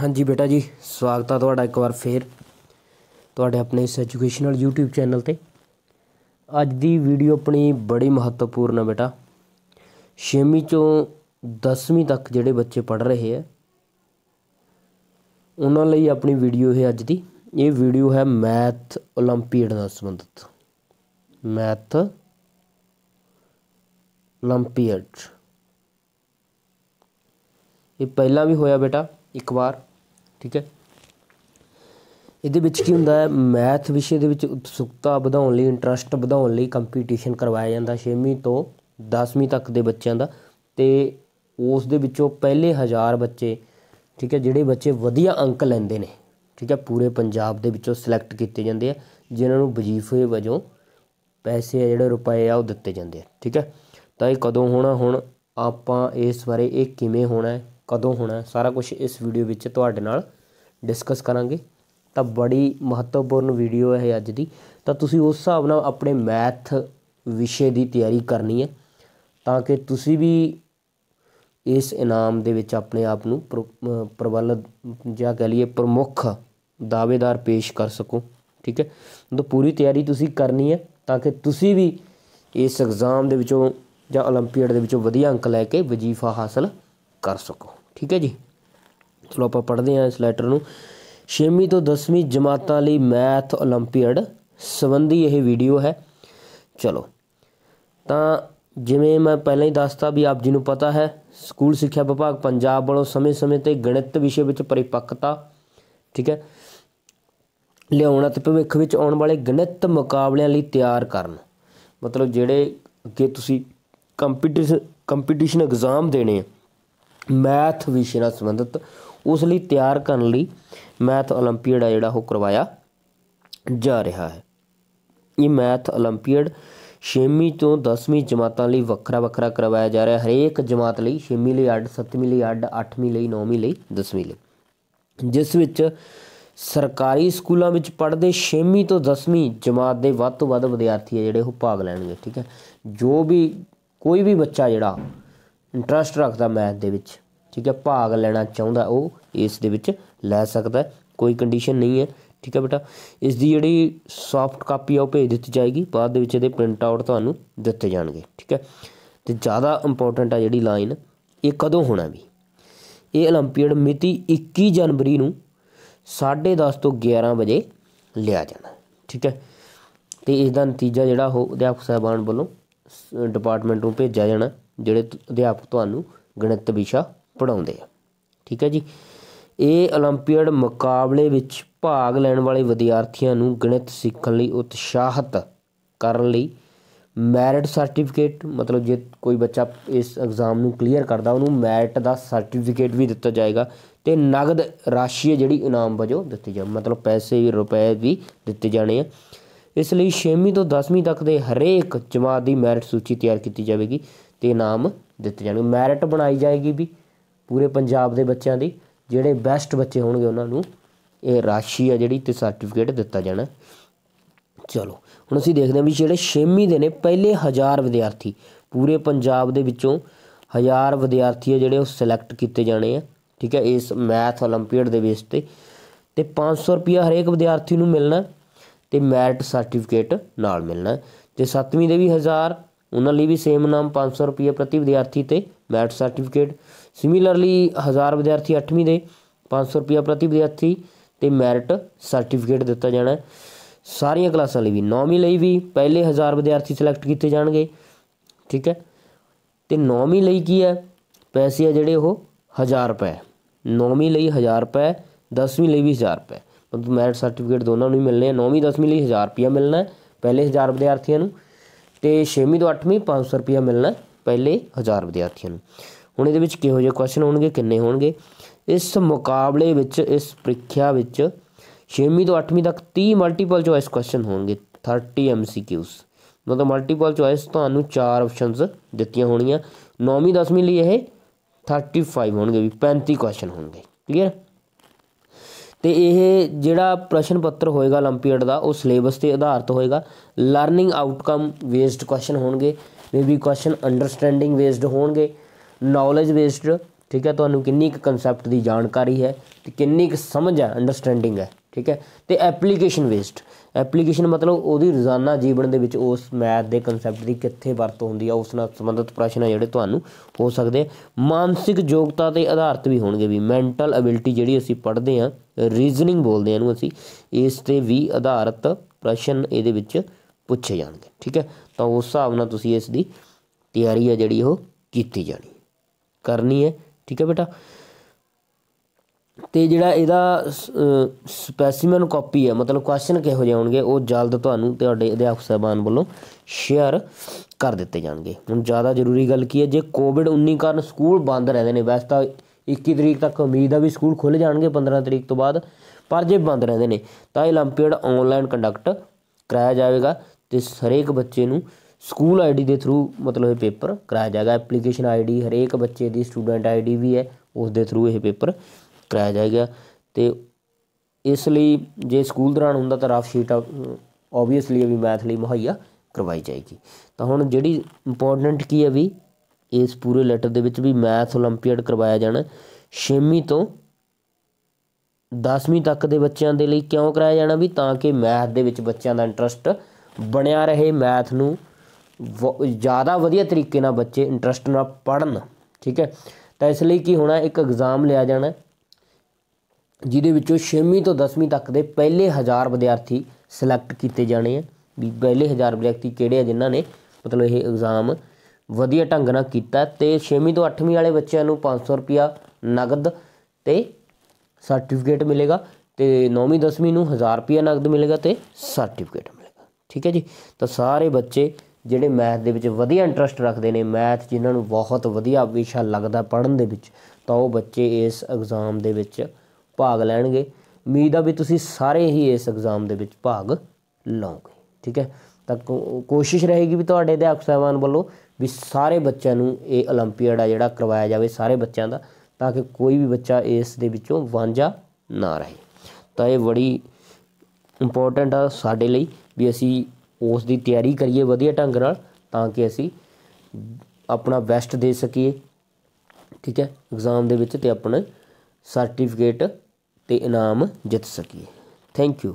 ਹਾਂਜੀ ਬੇਟਾ ਜੀ ਸਵਾਗਤ ਆ ਤੁਹਾਡਾ ਇੱਕ ਵਾਰ ਫੇਰ ਤੁਹਾਡੇ ਆਪਣੇ ਇਸ ਐਜੂਕੇਸ਼ਨਲ YouTube ਚੈਨਲ ਤੇ ਅੱਜ ਦੀ ਵੀਡੀਓ ਆਪਣੀ ਬੜੀ ਮਹੱਤਵਪੂਰਨ ਹੈ ਬੇਟਾ 6ਵੀਂ ਤੋਂ 10ਵੀਂ ਤੱਕ ਜਿਹੜੇ ਬੱਚੇ ਪੜ੍ਹ ਰਹੇ ਆ ਉਹਨਾਂ ਲਈ ਆਪਣੀ ਵੀਡੀਓ ਹੈ ਅੱਜ ਦੀ ਇਹ ਵੀਡੀਓ ਹੈ ਮੈਥ 올림픽 ਨਾਲ ਸੰਬੰਧਿਤ ਮੈਥ 올림픽 ਇਹ ਪਹਿਲਾਂ ਵੀ ਹੋਇਆ ਬੇਟਾ ਇੱਕ ਵਾਰ ਠੀਕ ਹੈ ਇਹਦੇ ਵਿੱਚ ਕੀ ਹੁੰਦਾ ਹੈ ਮੈਥ ਵਿਸ਼ੇ ਦੇ ਵਿੱਚ ਉਤਸੁਕਤਾ ਵਧਾਉਣ ਲਈ ਇੰਟਰਸਟ ਵਧਾਉਣ ਲਈ ਕੰਪੀਟੀਸ਼ਨ ਕਰਵਾਇਆ ਜਾਂਦਾ 6ਵੀਂ ਤੋਂ 10ਵੀਂ ਤੱਕ ਦੇ ਬੱਚਿਆਂ ਦਾ ਤੇ ਉਸ ਦੇ ਵਿੱਚੋਂ ਪਹਿਲੇ 1000 ਬੱਚੇ ਠੀਕ ਹੈ ਜਿਹੜੇ ਬੱਚੇ ਵਧੀਆ ਅੰਕ ਲੈਂਦੇ ਨੇ ਠੀਕ ਹੈ ਪੂਰੇ ਪੰਜਾਬ ਦੇ ਵਿੱਚੋਂ ਸਿਲੈਕਟ ਕੀਤੇ ਜਾਂਦੇ ਆ ਜਿਨ੍ਹਾਂ ਨੂੰ ਵਜੀਫੇ ਵਜੋਂ ਪੈਸੇ ਆ ਜਿਹੜੇ ਰੁਪਏ ਆ ਉਹ ਦਿੱਤੇ ਜਾਂਦੇ ਆ ਠੀਕ ਹੈ ਤਾਂ ਇਹ ਕਦੋਂ ਹੋਣਾ ਹੁਣ ਆਪਾਂ ਇਸ ਬਾਰੇ ਇਹ ਕਿਵੇਂ ਹੋਣਾ ਹੈ ਕਦੋਂ ਹੋਣਾ ਸਾਰਾ ਕੁਝ ਇਸ ਵੀਡੀਓ ਵਿੱਚ ਤੁਹਾਡੇ ਨਾਲ ਡਿਸਕਸ ਕਰਾਂਗੇ ਤਾਂ ਬੜੀ ਮਹੱਤਵਪੂਰਨ ਵੀਡੀਓ ਹੈ ਅੱਜ ਦੀ ਤਾਂ ਤੁਸੀਂ ਉਸ ਹਿਸਾਬ ਨਾਲ ਆਪਣੇ ਮੈਥ ਵਿਸ਼ੇ ਦੀ ਤਿਆਰੀ ਕਰਨੀ ਹੈ ਤਾਂ ਕਿ ਤੁਸੀਂ ਵੀ ਇਸ ਇਨਾਮ ਦੇ ਵਿੱਚ ਆਪਣੇ ਆਪ ਨੂੰ ਪ੍ਰਬਲ ਜਾਂ ਕਹ ਲਈਏ ਪ੍ਰਮੁੱਖ ਦਾਅਵੇਦਾਰ ਪੇਸ਼ ਕਰ ਸਕੋ ਠੀਕ ਹੈ ਤਾਂ ਪੂਰੀ ਤਿਆਰੀ ਤੁਸੀਂ ਕਰਨੀ ਹੈ ਤਾਂ ਕਿ ਤੁਸੀਂ ਵੀ ਇਸ ਐਗਜ਼ਾਮ ਦੇ ਵਿੱਚੋਂ ਜਾਂ 올림픽 ਦੇ ਵਿੱਚੋਂ ਵਧੀਆ ਅੰਕ ਲੈ ਕੇ ਵਜੀਫਾ ਹਾਸਲ ਕਰ ਸਕੋ ਠੀਕ ਹੈ ਜੀ ਚਲੋ ਆਪਾਂ ਪੜ੍ਹਦੇ ਹਾਂ ਇਸ ਲੈਟਰ ਨੂੰ 6ਵੀਂ ਤੋਂ 10ਵੀਂ ਜਮਾਤਾਂ ਲਈ ਮੈਥ 올림픽 ਸੰਬੰਧੀ ਇਹ ਵੀਡੀਓ ਹੈ ਚਲੋ ਤਾਂ ਜਿਵੇਂ ਮੈਂ ਪਹਿਲਾਂ ਹੀ ਦੱਸਤਾ ਵੀ ਆਪ ਜੀ ਨੂੰ ਪਤਾ ਹੈ ਸਕੂਲ ਸਿੱਖਿਆ ਵਿਭਾਗ ਪੰਜਾਬ ਵੱਲੋਂ ਸਮੇਂ-ਸਮੇਂ ਤੇ ਗਣਿਤ ਵਿਸ਼ੇ ਵਿੱਚ ਪਰਿਪੱਕਤਾ ਠੀਕ ਹੈ ਲਿਆਉਣ ਅਤੇ ਭਵਿੱਖ ਵਿੱਚ ਆਉਣ ਵਾਲੇ ਗਣਿਤ ਮੁਕਾਬਲਿਆਂ ਲਈ ਤਿਆਰ ਕਰਨ ਮਤਲਬ ਜਿਹੜੇ ਅੱਗੇ ਤੁਸੀਂ ਕੰਪੀਟੀਸ਼ਨ ਕੰਪੀਟੀਸ਼ਨ ਐਗਜ਼ਾਮ ਦੇਣੇ ਆ ਮੈਥ ਵਿਸ਼ੇ ਨਾਲ ਸੰਬੰਧਿਤ ਉਸ ਲਈ ਤਿਆਰ ਕਰਨ ਲਈ ਮੈਥ 올림픽ੀਅਡ ਆ ਜਿਹੜਾ ਉਹ ਕਰਵਾਇਆ ਜਾ ਰਿਹਾ ਹੈ ਇਹ ਮੈਥ 올림픽ੀਅਡ 6ਵੀਂ ਤੋਂ 10ਵੀਂ ਜਮਾਤਾਂ ਲਈ ਵੱਖਰਾ ਵੱਖਰਾ ਕਰਵਾਇਆ ਜਾ ਰਿਹਾ ਹੈ ਹਰੇਕ ਜਮਾਤ ਲਈ 6ਵੀਂ ਲਈ ਅੱਡ 7ਵੀਂ ਲਈ ਅੱਡ 8ਵੀਂ ਲਈ 9ਵੀਂ ਲਈ 10ਵੀਂ ਲਈ ਜਿਸ ਵਿੱਚ ਸਰਕਾਰੀ ਸਕੂਲਾਂ ਵਿੱਚ ਪੜ੍ਹਦੇ 6ਵੀਂ ਤੋਂ 10ਵੀਂ ਜਮਾਤ ਦੇ ਵੱਧ ਤੋਂ ਵੱਧ ਵਿਦਿਆਰਥੀ ਆ ਜਿਹੜੇ ਉਹ ਭਾਗ ਲੈਣਗੇ ਠੀਕ ਹੈ ਜੋ ਵੀ ਕੋਈ ਵੀ ਬੱਚਾ ਜਿਹੜਾ ਇੰਟਰਸਟ ਰੱਖਦਾ ਮੈਥ ਦੇ ਵਿੱਚ ਠੀਕ ਹੈ ਭਾਗ ਲੈਣਾ ਚਾਹੁੰਦਾ ਉਹ ਇਸ ਦੇ ਵਿੱਚ ਲੈ ਸਕਦਾ ਕੋਈ ਕੰਡੀਸ਼ਨ ਨਹੀਂ ਹੈ ਠੀਕ ਹੈ ਬੇਟਾ ਇਸ ਦੀ ਜਿਹੜੀ ਸੌਫਟ ਕਾਪੀ ਆ ਉਹ ਭੇਜ ਦਿੱਤੀ ਜਾਏਗੀ ਬਾਅਦ ਦੇ ਵਿੱਚ ਇਹਦੇ ਪ੍ਰਿੰਟ ਆਊਟ ਤੁਹਾਨੂੰ ਦਿੱਤੇ ਜਾਣਗੇ ਠੀਕ ਹੈ ਤੇ ਜ਼ਿਆਦਾ ਇੰਪੋਰਟੈਂਟ ਆ ਜਿਹੜੀ ਲਾਈਨ ਇਹ ਕਦੋਂ ਹੋਣਾ ਵੀ ਇਹ 올림픽 ਮਿਤੀ 21 ਜਨਵਰੀ ਨੂੰ 10:30 ਤੋਂ 11 ਵਜੇ ਲਿਆ ਜਾਣਾ ਠੀਕ ਹੈ ਤੇ ਇਸ ਦਾ ਨਤੀਜਾ ਜਿਹੜਾ ਉਹ ਅਧਿਆਪਕ ਸਹਿਬਾਨ ਵੱਲੋਂ ਡਿਪਾਰਟਮੈਂਟ ਨੂੰ ਭੇਜਿਆ ਜਾਣਾ ਜਿਹੜੇ ਅਧਿਆਪਕ ਤੁਹਾਨੂੰ ਗਣਿਤ ਵਿਸ਼ਾ ਪੜਾਉਂਦੇ ਆ ਠੀਕ ਹੈ ਜੀ ਇਹ 올림픽 ਮੁਕਾਬਲੇ ਵਿੱਚ ਭਾਗ ਲੈਣ ਵਾਲੇ ਵਿਦਿਆਰਥੀਆਂ ਨੂੰ ਗਣਿਤ ਸਿੱਖਣ ਲਈ ਉਤਸ਼ਾਹਤ ਕਰਨ ਲਈ ਮੈਰਿਟ ਸਰਟੀਫਿਕੇਟ ਮਤਲਬ ਜੇ ਕੋਈ ਬੱਚਾ ਇਸ ਐਗਜ਼ਾਮ ਨੂੰ ਕਲੀਅਰ ਕਰਦਾ ਉਹਨੂੰ ਮੈਰਿਟ ਦਾ ਸਰਟੀਫਿਕੇਟ ਵੀ ਦਿੱਤਾ ਜਾਏਗਾ ਤੇ ਨਗਦ ਰਾਸ਼ੀ ਜਿਹੜੀ ਇਨਾਮ ਵਜੋਂ ਦਿੱਤੀ ਜਾਏ ਮਤਲਬ ਪੈਸੇ ਵੀ ਰੁਪਏ ਵੀ ਦਿੱਤੇ ਜਾਣੇ ਆ ਇਸ ਲਈ 6ਵੀਂ ਤੋਂ 10ਵੀਂ ਤੱਕ ਦੇ ਹਰੇਕ ਜਮਾਤ ਦੀ ਮੈਰਿਟ ਸੂਚੀ ਤਿਆਰ ਕੀਤੀ ਜਾਵੇਗੀ ਤੇ ਇਨਾਮ ਦਿੱਤੇ ਜਾਣਗੇ ਮੈਰਿਟ ਬਣਾਈ ਜਾਏਗੀ ਵੀ ਪੂਰੇ ਪੰਜਾਬ ਦੇ ਬੱਚਿਆਂ ਦੀ ਜਿਹੜੇ ਬੈਸਟ ਬੱਚੇ ਹੋਣਗੇ ਉਹਨਾਂ ਨੂੰ ਇਹ ਰਾਸ਼ੀ ਆ ਜਿਹੜੀ ਤੇ ਸਰਟੀਫਿਕੇਟ ਦਿੱਤਾ ਜਾਣਾ ਚਲੋ ਹੁਣ ਅਸੀਂ ਦੇਖਦੇ ਹਾਂ ਵੀ ਜਿਹੜੇ 6ਵੀਂ ਦੇ ਨੇ ਪਹਿਲੇ 1000 ਵਿਦਿਆਰਥੀ ਪੂਰੇ ਪੰਜਾਬ ਦੇ ਵਿੱਚੋਂ 1000 ਵਿਦਿਆਰਥੀ ਆ ਜਿਹੜੇ ਉਹ ਸਿਲੈਕਟ ਕੀਤੇ ਜਾਣੇ ਆ ਠੀਕ ਹੈ ਇਸ ਮੈਥ 올림픽 ਦੇ ਬੇਸ ਤੇ ਤੇ 500 ਰੁਪਿਆ ਹਰੇਕ ਵਿਦਿਆਰਥੀ ਨੂੰ ਮਿਲਣਾ ਤੇ ਮੈਰਿਟ ਸਰਟੀਫਿਕੇਟ ਨਾਲ ਮਿਲਣਾ ਤੇ 7ਵੀਂ ਦੇ ਵੀ 1000 ਉਹਨਾਂ ਲਈ ਵੀ ਸੇਮ ਨਾਮ 500 ਰੁਪਏ ਪ੍ਰਤੀ ਵਿਦਿਆਰਥੀ ਤੇ ਮੈਟ ਸਰਟੀਫਿਕੇਟ ਸਿਮਿਲਰਲੀ 1000 ਵਿਦਿਆਰਥੀ 8ਵੀਂ ਦੇ 500 ਰੁਪਏ ਪ੍ਰਤੀ ਵਿਦਿਆਰਥੀ ਤੇ ਮੈਰਿਟ ਸਰਟੀਫਿਕੇਟ ਦਿੱਤਾ ਜਾਣਾ ਸਾਰੀਆਂ ਕਲਾਸਾਂ ਲਈ ਵੀ 9ਵੀਂ ਲਈ ਵੀ ਪਹਿਲੇ 1000 ਵਿਦਿਆਰਥੀ ਸਿਲੈਕਟ ਕੀਤੇ ਜਾਣਗੇ ਠੀਕ ਹੈ ਤੇ 9ਵੀਂ ਲਈ ਕੀ ਹੈ ਪੈਸੇ ਆ ਜਿਹੜੇ ਉਹ 1000 ਰੁਪਏ 9ਵੀਂ ਲਈ 1000 ਰੁਪਏ 10ਵੀਂ ਲਈ ਵੀ 1000 ਰੁਪਏ ਮਤਲਬ ਮੈਰਿਟ ਸਰਟੀਫਿਕੇਟ ਦੋਨਾਂ ਨੂੰ ਹੀ ਮਿਲਣੇ ਆ 9ਵੀਂ 10ਵੀਂ ਲਈ 1000 ਰੁਪਏ ਮਿਲਣਾ ਪਹਿਲੇ 1000 ਵਿਦਿਆਰਥੀਆਂ ਨੂੰ ਤੇ 6ਵੀਂ ਤੋਂ 8ਵੀਂ 500 ਰੁਪਏ ਮਿਲਣਾ ਪਹਿਲੇ 1000 ਵਿਦਿਆਰਥੀਆਂ ਨੂੰ ਹੁਣ ਇਹਦੇ ਵਿੱਚ ਕਿਹੋ ਜਿਹੇ ਕੁਐਸਚਨ ਹੋਣਗੇ ਕਿੰਨੇ ਹੋਣਗੇ ਇਸ ਮੁਕਾਬਲੇ ਵਿੱਚ ਇਸ ਪ੍ਰੀਖਿਆ ਵਿੱਚ 6ਵੀਂ ਤੋਂ 8ਵੀਂ ਤੱਕ 30 ਮਲਟੀਪਲ ਚੁਆਇਸ ਕੁਐਸਚਨ ਹੋਣਗੇ 30 ਐਮਸੀਕਿਊਸ ਮਤਲਬ ਮਲਟੀਪਲ ਚੁਆਇਸ ਤੁਹਾਨੂੰ 4 ਆਪਸ਼ਨਸ ਦਿੱਤੀਆਂ ਹੋਣੀਆਂ 9ਵੀਂ 10ਵੀਂ ਲਈ ਇਹ 35 ਹੋਣਗੇ ਵੀ 35 ਕੁਐਸਚਨ ਹੋਣਗੇ ਕਲੀਅਰ ਤੇ ਇਹ ਜਿਹੜਾ ਪ੍ਰਸ਼ਨ ਪੱਤਰ ਹੋਏਗਾ 올림픽 ਦਾ ਉਹ ਸਿਲੇਬਸ ਤੇ ਆਧਾਰਿਤ ਹੋਏਗਾ ਲਰਨਿੰਗ ਆਊਟਕਮ ਬੇਸਡ ਕੁਐਸਚਨ ਹੋਣਗੇ maybe question understanding based ਹੋਣਗੇ ਨੌਲੇਜ ਬੇਸਡ ਠੀਕ ਹੈ ਤੁਹਾਨੂੰ ਕਿੰਨੀ ਕੁ ਕਨਸੈਪਟ ਦੀ ਜਾਣਕਾਰੀ ਹੈ ਤੇ ਕਿੰਨੀ ਕੁ ਸਮਝ ਹੈ ਅੰਡਰਸਟੈਂਡਿੰਗ ਹੈ ਠੀਕ ਹੈ ਤੇ ਐਪਲੀਕੇਸ਼ਨ ਬੇਸਡ ਐਪਲੀਕੇਸ਼ਨ ਮਤਲਬ ਉਹਦੀ ਰੋਜ਼ਾਨਾ ਜੀਵਨ ਦੇ ਵਿੱਚ ਉਸ ਮੈਥ ਦੇ ਕਨਸੈਪਟ ਦੀ ਕਿੱਥੇ ਵਰਤੋਂ ਹੁੰਦੀ ਆ ਉਸ ਨਾਲ ਸੰਬੰਧਿਤ ਪ੍ਰਸ਼ਨ ਆ ਜਿਹੜੇ ਤੁਹਾਨੂੰ ਹੋ ਸਕਦੇ ਮਾਨਸਿਕ ਯੋਗਤਾ ਤੇ ਆਧਾਰਿਤ ਵੀ ਹੋਣਗੇ ਵੀ ਮੈਂਟਲ ਅਬਿਲਟੀ ਜਿਹੜੀ ਅਸੀਂ ਪੜ੍ਹਦੇ ਆ ਰੀਜ਼ਨਿੰਗ ਬੋਲਦੇ ਆ ਇਹਨੂੰ ਅਸੀਂ ਇਸ ਤੇ ਵੀ ਆਧਾਰਿਤ ਪ੍ਰਸ਼ਨ ਇਹਦੇ ਵਿੱਚ ਪੁੱਛੇ ਜਾਣਗੇ ਠੀਕ ਹੈ ਤਾਂ ਉਸ ਹਿਸਾਬ ਨਾਲ ਤੁਸੀਂ ਇਸ ਦੀ ਤਿਆਰੀ ਹੈ ਜਿਹੜੀ ਉਹ ਕੀਤੀ ਜਾਣੀ ਕਰਨੀ ਹੈ ਠੀਕ ਹੈ ਬੇਟਾ ਤੇ ਜਿਹੜਾ ਇਹਦਾ ਸਪੈਸੀਮਨ ਕਾਪੀ ਹੈ ਮਤਲਬ ਕੁਐਸਚਨ ਕਿਹੋ ਜਿਹੇ ਹੋਣਗੇ ਉਹ ਜਲਦ ਤੁਹਾਨੂੰ ਤੁਹਾਡੇ ਅਧਿਆਪਕ ਸਹਿਬਾਨ ਵੱਲੋਂ ਸ਼ੇਅਰ ਕਰ ਦਿੱਤੇ ਜਾਣਗੇ ਹੁਣ ਜ਼ਿਆਦਾ ਜ਼ਰੂਰੀ ਗੱਲ ਕੀ ਹੈ ਜੇ ਕੋਵਿਡ-19 ਕਾਰਨ ਸਕੂਲ ਬੰਦ ਰਹਿੰਦੇ ਨੇ ਵੈਸੇ ਤਾਂ 21 ਤਰੀਕ ਤੱਕ ਉਮੀਦ ਆ ਵੀ ਸਕੂਲ ਖੁੱਲ ਜਾਣਗੇ 15 ਤਰੀਕ ਤੋਂ ਬਾਅਦ ਪਰ ਜੇ ਬੰਦ ਰਹਿੰਦੇ ਨੇ ਤਾਂ ਇਹ 올림픽 ਆਨਲਾਈਨ ਕੰਡਕਟ ਕਰਾਇਆ ਜਾਵੇਗਾ ਤੇ ਹਰੇਕ ਬੱਚੇ ਨੂੰ ਸਕੂਲ ਆਈਡੀ ਦੇ ਥਰੂ ਮਤਲਬ ਇਹ ਪੇਪਰ ਕਰਾਇਆ ਜਾਏਗਾ ਐਪਲੀਕੇਸ਼ਨ ਆਈਡੀ ਹਰੇਕ ਬੱਚੇ ਦੀ ਸਟੂਡੈਂਟ ਆਈਡੀ ਵੀ ਹੈ ਉਸ ਦੇ ਥਰੂ ਇਹ ਪੇਪਰ ਕਰਾਇਆ ਜਾਏਗਾ ਤੇ ਇਸ ਲਈ ਜੇ ਸਕੂਲ ਦੌਰਾਨ ਹੁੰਦਾ ਤਾਂ ਰਫ ਸ਼ੀਟ ਆਬਵੀਅਸਲੀ ਵੀ ਮੈਥ ਲਈ ਮੁਹੱਈਆ ਕਰਵਾਈ ਜਾਏਗੀ ਤਾਂ ਹੁਣ ਜਿਹੜੀ ਇੰਪੋਰਟੈਂਟ ਕੀ ਹੈ ਵੀ ਇਸ ਪੂਰੇ ਲੈਟਰ ਦੇ ਵਿੱਚ ਵੀ ਮੈਥ 올림픽ਆਡ ਕਰਵਾਇਆ ਜਾਣਾ 6ਵੀਂ ਤੋਂ 10ਵੀਂ ਤੱਕ ਦੇ ਬੱਚਿਆਂ ਦੇ ਲਈ ਕਿਉਂ ਕਰਾਇਆ ਜਾਣਾ ਵੀ ਤਾਂ ਕਿ ਮੈਥ ਦੇ ਵਿੱਚ ਬੱਚਿਆਂ ਦਾ ਇੰਟਰਸਟ ਬਣਿਆ ਰਹੇ ਮੈਥ ਨੂੰ ਜ਼ਿਆਦਾ ਵਧੀਆ ਤਰੀਕੇ ਨਾਲ ਬੱਚੇ ਇੰਟਰਸਟ ਨਾਲ ਪੜਨ ਠੀਕ ਹੈ ਤਾਂ ਇਸ ਲਈ ਕੀ ਹੋਣਾ ਇੱਕ ਐਗਜ਼ਾਮ ਲਿਆ ਜਾਣਾ ਜਿਹਦੇ ਵਿੱਚੋਂ 6ਵੀਂ ਤੋਂ 10ਵੀਂ ਤੱਕ ਦੇ ਪਹਿਲੇ 1000 ਵਿਦਿਆਰਥੀ ਸਿਲੈਕਟ ਕੀਤੇ ਜਾਣੇ ਆ ਵੀ ਪਹਿਲੇ 1000 ਵਿਦਿਆਰਥੀ ਕਿਹੜੇ ਆ ਜਿਨ੍ਹਾਂ ਨੇ ਮਤਲਬ ਇਹ ਐਗਜ਼ਾਮ ਵਧੀਆ ਢੰਗ ਨਾਲ ਕੀਤਾ ਤੇ 6ਵੀਂ ਤੋਂ 8ਵੀਂ ਵਾਲੇ ਬੱਚਿਆਂ ਨੂੰ 500 ਰੁਪਿਆ ਨਗਦ ਤੇ ਸਰਟੀਫਿਕੇਟ ਮਿਲੇਗਾ ਤੇ 9ਵੀਂ 10ਵੀਂ ਨੂੰ 1000 ਰੁਪਿਆ ਨਗਦ ਮਿਲੇਗਾ ਤੇ ਸਰਟੀਫਿਕੇਟ ਠੀਕ ਹੈ ਜੀ ਤਾਂ ਸਾਰੇ ਬੱਚੇ ਜਿਹੜੇ ਮੈਥ ਦੇ ਵਿੱਚ ਵਧੀਆ ਇੰਟਰਸਟ ਰੱਖਦੇ ਨੇ ਮੈਥ ਜਿਨ੍ਹਾਂ ਨੂੰ ਬਹੁਤ ਵਧੀਆ ਵਿਸ਼ਾ ਲੱਗਦਾ ਪੜਨ ਦੇ ਵਿੱਚ ਤਾਂ ਉਹ ਬੱਚੇ ਇਸ ਐਗਜ਼ਾਮ ਦੇ ਵਿੱਚ ਭਾਗ ਲੈਣਗੇ ਉਮੀਦ ਆ ਵੀ ਤੁਸੀਂ ਸਾਰੇ ਹੀ ਇਸ ਐਗਜ਼ਾਮ ਦੇ ਵਿੱਚ ਭਾਗ ਲਓਗੇ ਠੀਕ ਹੈ ਤਾਂ ਕੋਸ਼ਿਸ਼ ਰਹੇਗੀ ਵੀ ਤੁਹਾਡੇ ਅਧਿਆਪਕ ਸਾਹਿਬਾਨ ਵੱਲੋਂ ਵੀ ਸਾਰੇ ਬੱਚਿਆਂ ਨੂੰ ਇਹ 올림픽ਿਆਡ ਆ ਜਿਹੜਾ ਕਰਵਾਇਆ ਜਾਵੇ ਸਾਰੇ ਬੱਚਿਆਂ ਦਾ ਤਾਂ ਕਿ ਕੋਈ ਵੀ ਬੱਚਾ ਇਸ ਦੇ ਵਿੱਚੋਂ ਵਾਂਝਾ ਨਾ ਰਹੇ ਤਾਂ ਇਹ ਬੜੀ ਇੰਪੋਰਟੈਂਟ ਆ ਸਾਡੇ ਲਈ ਵੀ ਅਸੀਂ ਉਸ ਦੀ ਤਿਆਰੀ ਕਰੀਏ ਵਧੀਆ ਢੰਗ ਨਾਲ ਤਾਂ ਕਿ ਅਸੀਂ ਆਪਣਾ ਬੈਸਟ ਦੇ ਸਕੀਏ ਠੀਕ ਹੈ ਐਗਜ਼ਾਮ ਦੇ ਵਿੱਚ ਤੇ ਆਪਣੇ ਸਰਟੀਫਿਕੇਟ ਤੇ ਇਨਾਮ ਜਿੱਤ ਸਕੀਏ ਥੈਂਕ ਯੂ